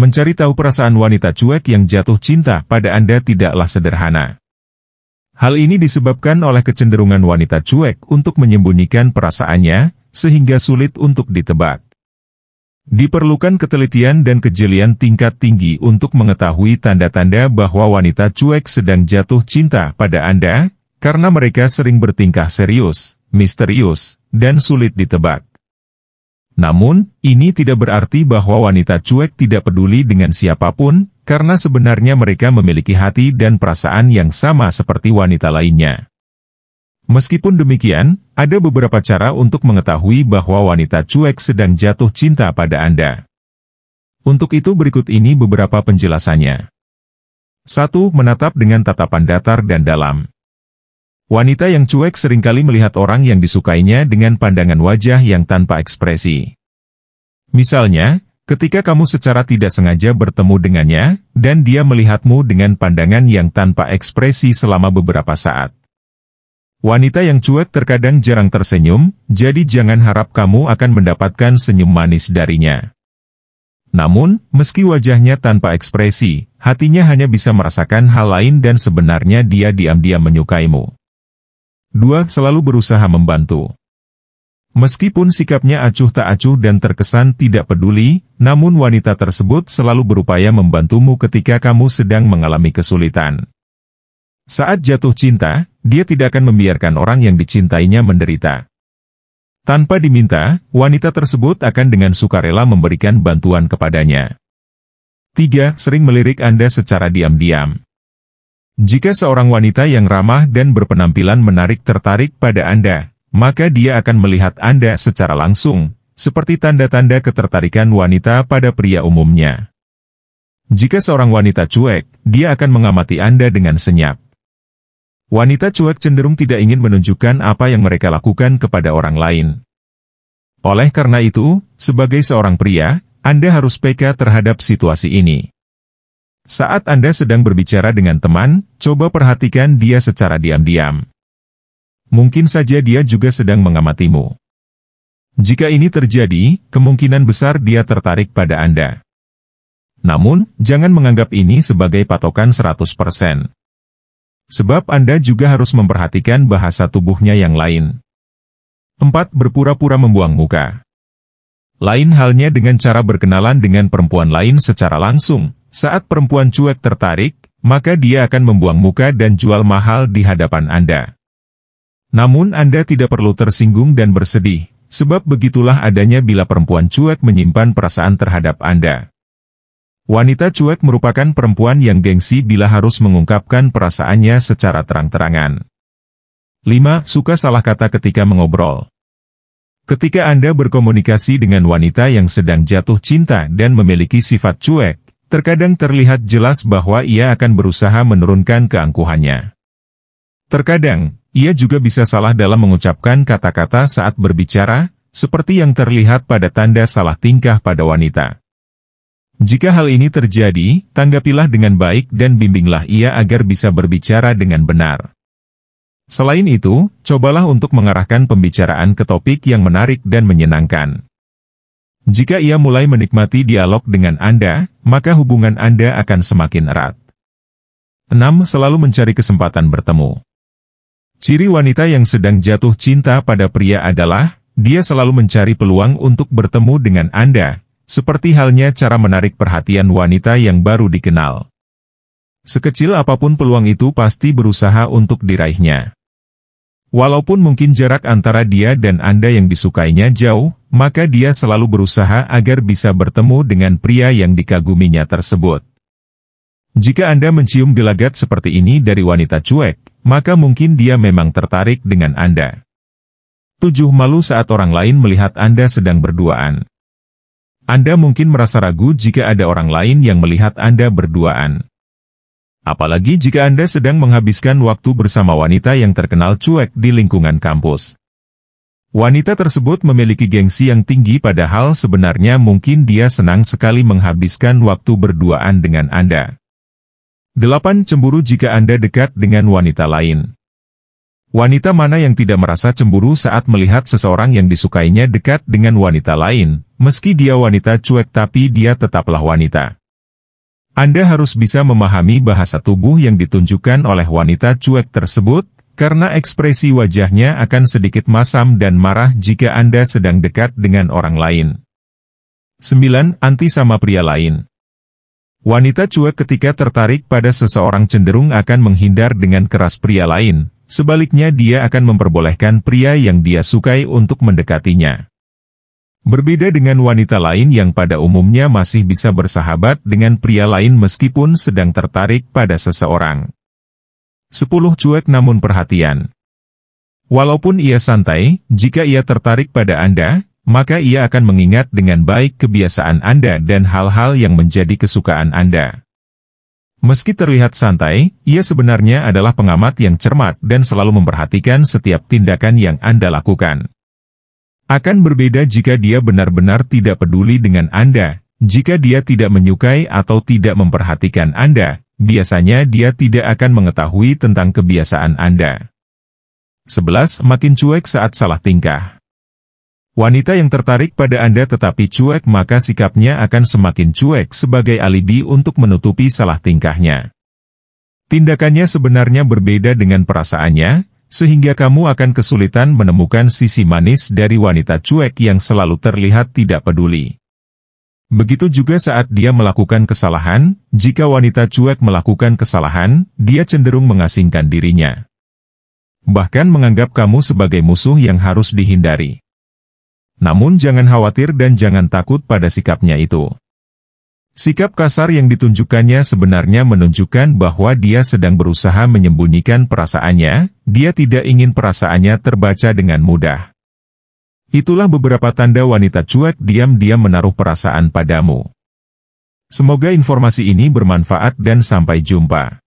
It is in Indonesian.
Mencari tahu perasaan wanita cuek yang jatuh cinta pada Anda tidaklah sederhana. Hal ini disebabkan oleh kecenderungan wanita cuek untuk menyembunyikan perasaannya, sehingga sulit untuk ditebak. Diperlukan ketelitian dan kejelian tingkat tinggi untuk mengetahui tanda-tanda bahwa wanita cuek sedang jatuh cinta pada Anda, karena mereka sering bertingkah serius, misterius, dan sulit ditebak. Namun, ini tidak berarti bahwa wanita cuek tidak peduli dengan siapapun, karena sebenarnya mereka memiliki hati dan perasaan yang sama seperti wanita lainnya. Meskipun demikian, ada beberapa cara untuk mengetahui bahwa wanita cuek sedang jatuh cinta pada Anda. Untuk itu berikut ini beberapa penjelasannya. 1. Menatap dengan tatapan datar dan dalam. Wanita yang cuek seringkali melihat orang yang disukainya dengan pandangan wajah yang tanpa ekspresi. Misalnya, ketika kamu secara tidak sengaja bertemu dengannya, dan dia melihatmu dengan pandangan yang tanpa ekspresi selama beberapa saat. Wanita yang cuek terkadang jarang tersenyum, jadi jangan harap kamu akan mendapatkan senyum manis darinya. Namun, meski wajahnya tanpa ekspresi, hatinya hanya bisa merasakan hal lain dan sebenarnya dia diam-diam menyukaimu. 2. Selalu berusaha membantu. Meskipun sikapnya acuh tak acuh dan terkesan tidak peduli, namun wanita tersebut selalu berupaya membantumu ketika kamu sedang mengalami kesulitan. Saat jatuh cinta, dia tidak akan membiarkan orang yang dicintainya menderita. Tanpa diminta, wanita tersebut akan dengan sukarela memberikan bantuan kepadanya. 3. Sering melirik Anda secara diam-diam. Jika seorang wanita yang ramah dan berpenampilan menarik tertarik pada Anda, maka dia akan melihat Anda secara langsung, seperti tanda-tanda ketertarikan wanita pada pria umumnya. Jika seorang wanita cuek, dia akan mengamati Anda dengan senyap. Wanita cuek cenderung tidak ingin menunjukkan apa yang mereka lakukan kepada orang lain. Oleh karena itu, sebagai seorang pria, Anda harus peka terhadap situasi ini. Saat Anda sedang berbicara dengan teman, coba perhatikan dia secara diam-diam mungkin saja dia juga sedang mengamatimu. Jika ini terjadi, kemungkinan besar dia tertarik pada Anda. Namun, jangan menganggap ini sebagai patokan 100%. Sebab Anda juga harus memperhatikan bahasa tubuhnya yang lain. 4. Berpura-pura membuang muka. Lain halnya dengan cara berkenalan dengan perempuan lain secara langsung. Saat perempuan cuek tertarik, maka dia akan membuang muka dan jual mahal di hadapan Anda. Namun Anda tidak perlu tersinggung dan bersedih, sebab begitulah adanya bila perempuan cuek menyimpan perasaan terhadap Anda. Wanita cuek merupakan perempuan yang gengsi bila harus mengungkapkan perasaannya secara terang-terangan. 5. Suka salah kata ketika mengobrol. Ketika Anda berkomunikasi dengan wanita yang sedang jatuh cinta dan memiliki sifat cuek, terkadang terlihat jelas bahwa ia akan berusaha menurunkan keangkuhannya. Terkadang, ia juga bisa salah dalam mengucapkan kata-kata saat berbicara, seperti yang terlihat pada tanda salah tingkah pada wanita. Jika hal ini terjadi, tanggapilah dengan baik dan bimbinglah ia agar bisa berbicara dengan benar. Selain itu, cobalah untuk mengarahkan pembicaraan ke topik yang menarik dan menyenangkan. Jika ia mulai menikmati dialog dengan Anda, maka hubungan Anda akan semakin erat. 6. Selalu mencari kesempatan bertemu. Ciri wanita yang sedang jatuh cinta pada pria adalah, dia selalu mencari peluang untuk bertemu dengan Anda, seperti halnya cara menarik perhatian wanita yang baru dikenal. Sekecil apapun peluang itu pasti berusaha untuk diraihnya. Walaupun mungkin jarak antara dia dan Anda yang disukainya jauh, maka dia selalu berusaha agar bisa bertemu dengan pria yang dikaguminya tersebut. Jika Anda mencium gelagat seperti ini dari wanita cuek, maka mungkin dia memang tertarik dengan Anda. Tujuh malu saat orang lain melihat Anda sedang berduaan. Anda mungkin merasa ragu jika ada orang lain yang melihat Anda berduaan. Apalagi jika Anda sedang menghabiskan waktu bersama wanita yang terkenal cuek di lingkungan kampus. Wanita tersebut memiliki gengsi yang tinggi padahal sebenarnya mungkin dia senang sekali menghabiskan waktu berduaan dengan Anda. 8. Cemburu jika Anda dekat dengan wanita lain. Wanita mana yang tidak merasa cemburu saat melihat seseorang yang disukainya dekat dengan wanita lain, meski dia wanita cuek tapi dia tetaplah wanita. Anda harus bisa memahami bahasa tubuh yang ditunjukkan oleh wanita cuek tersebut, karena ekspresi wajahnya akan sedikit masam dan marah jika Anda sedang dekat dengan orang lain. 9. Anti sama pria lain Wanita cuek ketika tertarik pada seseorang cenderung akan menghindar dengan keras pria lain, sebaliknya dia akan memperbolehkan pria yang dia sukai untuk mendekatinya. Berbeda dengan wanita lain yang pada umumnya masih bisa bersahabat dengan pria lain meskipun sedang tertarik pada seseorang. 10. Cuek namun perhatian Walaupun ia santai, jika ia tertarik pada Anda, maka ia akan mengingat dengan baik kebiasaan Anda dan hal-hal yang menjadi kesukaan Anda. Meski terlihat santai, ia sebenarnya adalah pengamat yang cermat dan selalu memperhatikan setiap tindakan yang Anda lakukan. Akan berbeda jika dia benar-benar tidak peduli dengan Anda, jika dia tidak menyukai atau tidak memperhatikan Anda, biasanya dia tidak akan mengetahui tentang kebiasaan Anda. 11. Makin cuek saat salah tingkah Wanita yang tertarik pada Anda tetapi cuek maka sikapnya akan semakin cuek sebagai alibi untuk menutupi salah tingkahnya. Tindakannya sebenarnya berbeda dengan perasaannya, sehingga kamu akan kesulitan menemukan sisi manis dari wanita cuek yang selalu terlihat tidak peduli. Begitu juga saat dia melakukan kesalahan, jika wanita cuek melakukan kesalahan, dia cenderung mengasingkan dirinya. Bahkan menganggap kamu sebagai musuh yang harus dihindari. Namun jangan khawatir dan jangan takut pada sikapnya itu. Sikap kasar yang ditunjukkannya sebenarnya menunjukkan bahwa dia sedang berusaha menyembunyikan perasaannya, dia tidak ingin perasaannya terbaca dengan mudah. Itulah beberapa tanda wanita cuek diam-diam menaruh perasaan padamu. Semoga informasi ini bermanfaat dan sampai jumpa.